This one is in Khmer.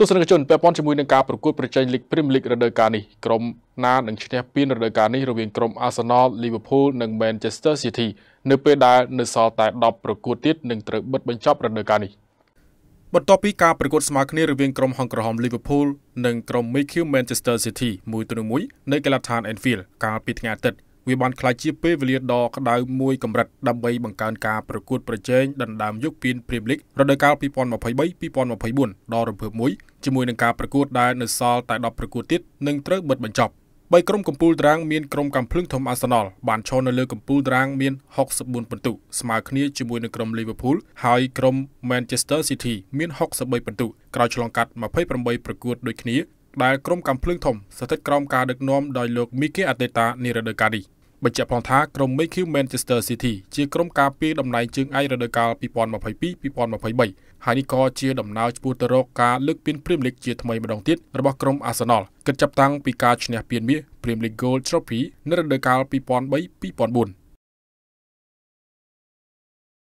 ទស្សនិកជនពាក់ព័ន្ធជាមួយនឹងការប្រកួតប្រជែងលីក Premier League រដូវកាលនេះក្រុមណានឹងឈ្នះពានរដូវកាលនេះរវាងក្រុម Arsenal, Liverpool និង Manchester City នៅពេលដែលនៅសល់តែ10ប្រកួតទៀតនឹងត្រូវបិទបញ្ចប់រដូវកាលនេះបន្ទាប់ពីការប្រកួតស្មើគ្នារវាងក្រុមហុងក្រហម Liverpool និងក្រុម MQ Manchester City មួយទៅមួយនៅកីឡដ្ឋាន Anfield កាលពីថ្ងៃអាទិត្យវាបានក្លាយជាពេលវេលាដ៏ក្តៅមួយកម្រិតដើម្បីបង្កើនការប្រកួតប្រជែងដណ្ដើមយកពានព្រីមលីករដូវកាល2023-2024ដ៏រំភើបមួយជាមួយនឹងការប្រកួតដែលនៅសល់តែ10ប្រកួតទៀតនឹងត្រូវបិទបញ្ចប់បីក្រុមកំពូលតារាងមានក្រុមកំភ្លឹងធំអាសណលបានឈរនៅលើកំពូលតារាងមាន64ពិន្ទុស្មើគ្នាជាមួយនឹងក្រុមលីវើពូលហើយក្រុម Manchester City មាន63ពិន្ទុក្រោយឆ្លងកាត់28ប្រកួតដូចគ្នា ដែលក្រុមកំភ្លឹងធំ ស្ថិតក្រោមការដឹកនាំដោយលោក Mikel Arteta នារដូវកាលនេះបញ្ជាក់ផងថាក្រុម MQ Manchester City ជាក្រុមការពារតំណែងជើងឯករដូវកាល2022-2023ហើយនេះក៏ជាដំណើរឆ្ពោះទៅរកការលើកពាន Premier League ជាថ្មីម្ដងទៀតរបស់ក្រុម Arsenal គិតចាប់តាំងពីការឈ្នះពានមាស Premier League Gold Trophy នៅរដូវកាល2003-2004